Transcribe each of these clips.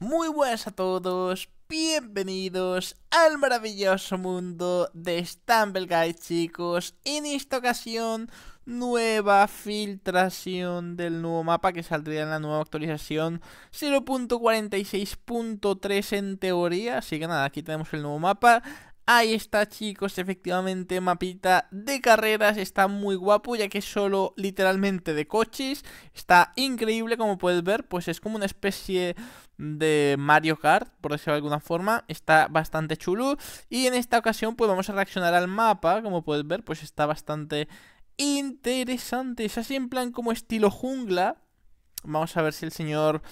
Muy buenas a todos, bienvenidos al maravilloso mundo de Stumble Guide chicos En esta ocasión, nueva filtración del nuevo mapa que saldría en la nueva actualización 0.46.3 en teoría Así que nada, aquí tenemos el nuevo mapa Ahí está chicos, efectivamente mapita de carreras, está muy guapo ya que es solo literalmente de coches, está increíble como puedes ver, pues es como una especie de Mario Kart, por decirlo de alguna forma, está bastante chulo y en esta ocasión pues vamos a reaccionar al mapa, como puedes ver pues está bastante interesante, es así en plan como estilo jungla, vamos a ver si el señor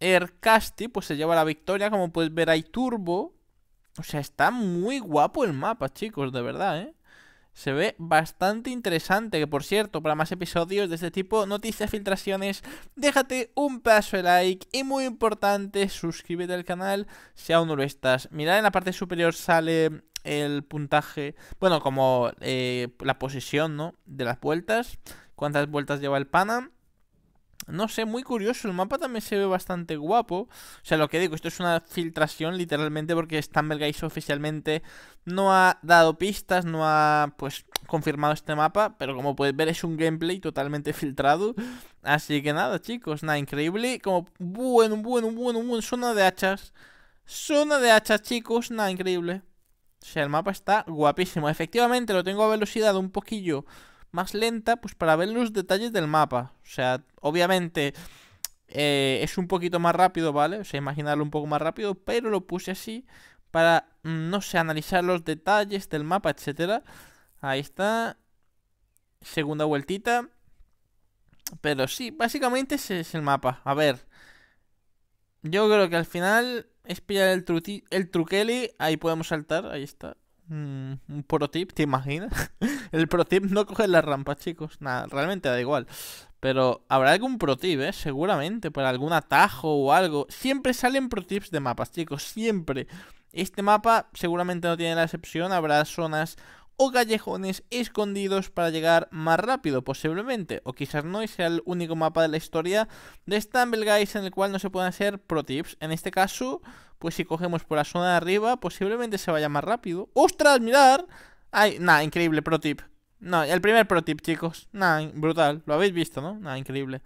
Ercasti pues se lleva la victoria, como puedes ver hay turbo o sea, está muy guapo el mapa, chicos, de verdad, ¿eh? Se ve bastante interesante, que por cierto, para más episodios de este tipo, noticias, filtraciones, déjate un paso de like y muy importante, suscríbete al canal si aún no lo estás. Mirad en la parte superior sale el puntaje, bueno, como eh, la posición, ¿no? De las vueltas, cuántas vueltas lleva el pana no sé, muy curioso. El mapa también se ve bastante guapo. O sea, lo que digo, esto es una filtración literalmente porque Stumble Guys oficialmente no ha dado pistas, no ha pues confirmado este mapa. Pero como puedes ver es un gameplay totalmente filtrado. Así que nada, chicos, nada, increíble. Como Bueno, un buen, un buen, buen zona de hachas. Zona de hachas, chicos, nada, increíble. O sea, el mapa está guapísimo. Efectivamente, lo tengo a velocidad un poquillo más lenta, pues para ver los detalles del mapa. O sea, obviamente eh, es un poquito más rápido, ¿vale? O sea, imaginarlo un poco más rápido, pero lo puse así para, mm, no sé, analizar los detalles del mapa, etcétera. Ahí está. Segunda vueltita. Pero sí, básicamente ese es el mapa. A ver. Yo creo que al final es pillar el, tru el truqueli. Ahí podemos saltar. Ahí está. Mm, un pro tip, ¿te imaginas? El pro no coge las rampas, chicos. Nada, realmente da igual. Pero habrá algún pro tip, ¿eh? Seguramente, Por algún atajo o algo. Siempre salen pro tips de mapas, chicos, siempre. Este mapa seguramente no tiene la excepción. Habrá zonas o callejones escondidos para llegar más rápido posiblemente, o quizás no y sea el único mapa de la historia de Stumble Guys en el cual no se pueden hacer pro tips. En este caso, pues si cogemos por la zona de arriba, posiblemente se vaya más rápido. ¡Ostras, mirar! ¡Ay, nada, increíble pro tip! No, el primer pro tip, chicos. Nada, brutal. Lo habéis visto, ¿no? Nada, increíble.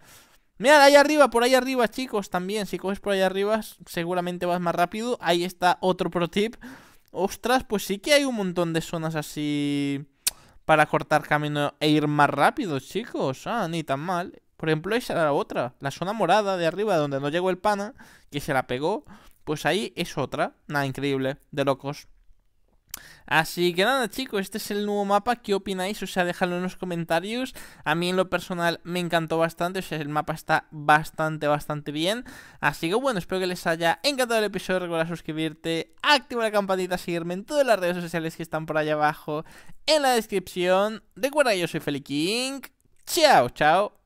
Mirad, ahí arriba, por ahí arriba, chicos, también. Si coges por ahí arriba, seguramente vas más rápido. Ahí está otro pro tip ostras, pues sí que hay un montón de zonas así para cortar camino e ir más rápido, chicos. Ah, ni tan mal. Por ejemplo, esa era la otra, la zona morada de arriba donde no llegó el pana, que se la pegó. Pues ahí es otra. Nada, increíble, de locos. Así que nada chicos, este es el nuevo mapa, ¿qué opináis? O sea, déjalo en los comentarios. A mí en lo personal me encantó bastante, o sea, el mapa está bastante, bastante bien. Así que bueno, espero que les haya encantado el episodio, recuerda suscribirte, activa la campanita, seguirme en todas las redes sociales que están por allá abajo en la descripción. Recuerda, yo soy Feli King. Chao, chao.